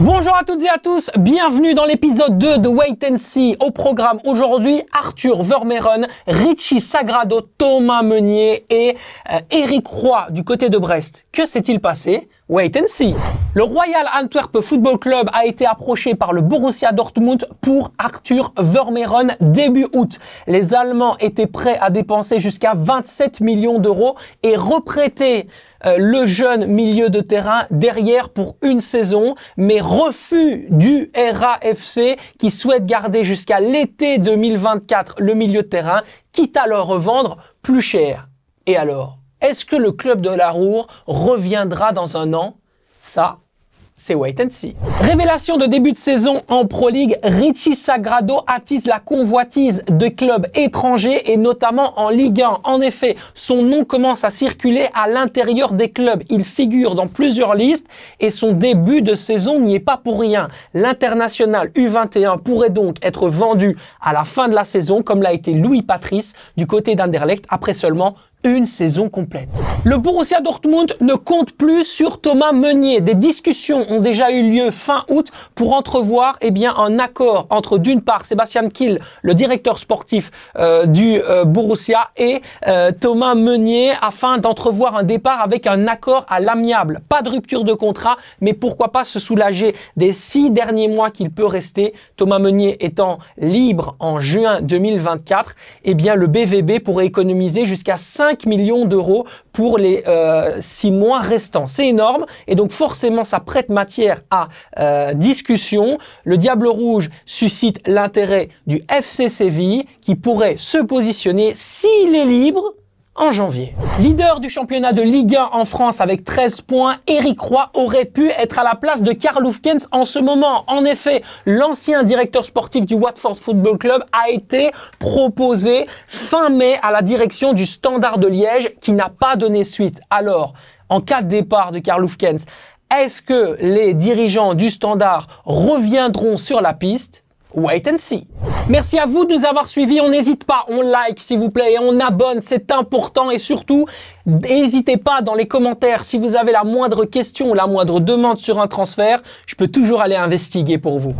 Bonjour à toutes et à tous, bienvenue dans l'épisode 2 de Wait and See. Au programme aujourd'hui, Arthur Vermeeren, Richie Sagrado, Thomas Meunier et Eric euh, Roy du côté de Brest. Que s'est-il passé Wait and see. Le Royal Antwerp Football Club a été approché par le Borussia Dortmund pour Arthur Vermeeren début août. Les Allemands étaient prêts à dépenser jusqu'à 27 millions d'euros et reprêter euh, le jeune milieu de terrain derrière pour une saison, mais refus du RAFC qui souhaite garder jusqu'à l'été 2024 le milieu de terrain, quitte à le revendre plus cher. Et alors est-ce que le club de la Roure reviendra dans un an Ça, c'est wait and see. Révélation de début de saison en Pro League, Richie Sagrado attise la convoitise de clubs étrangers et notamment en Ligue 1. En effet, son nom commence à circuler à l'intérieur des clubs. Il figure dans plusieurs listes et son début de saison n'y est pas pour rien. L'international U21 pourrait donc être vendu à la fin de la saison comme l'a été Louis Patrice du côté d'Anderlecht après seulement une saison complète. Le Borussia Dortmund ne compte plus sur Thomas Meunier. Des discussions ont déjà eu lieu fin août pour entrevoir et eh bien, un accord entre d'une part Sébastien Kiel, le directeur sportif euh, du euh, Borussia, et euh, Thomas Meunier afin d'entrevoir un départ avec un accord à l'amiable. Pas de rupture de contrat, mais pourquoi pas se soulager des six derniers mois qu'il peut rester. Thomas Meunier étant libre en juin 2024, et eh bien le BVB pourrait économiser jusqu'à 5 millions d'euros pour les six mois restants. C'est énorme et donc forcément ça prête matière à euh, discussion. Le Diable Rouge suscite l'intérêt du FC Séville qui pourrait se positionner s'il est libre en janvier. Leader du championnat de Ligue 1 en France avec 13 points, Eric Roy aurait pu être à la place de Karl Lufkens en ce moment. En effet, l'ancien directeur sportif du Watford Football Club a été proposé fin mai à la direction du Standard de Liège qui n'a pas donné suite. Alors, en cas de départ de Karl Lufkens. Est-ce que les dirigeants du standard reviendront sur la piste Wait and see. Merci à vous de nous avoir suivis. On n'hésite pas, on like s'il vous plaît et on abonne, c'est important. Et surtout, n'hésitez pas dans les commentaires si vous avez la moindre question ou la moindre demande sur un transfert. Je peux toujours aller investiguer pour vous.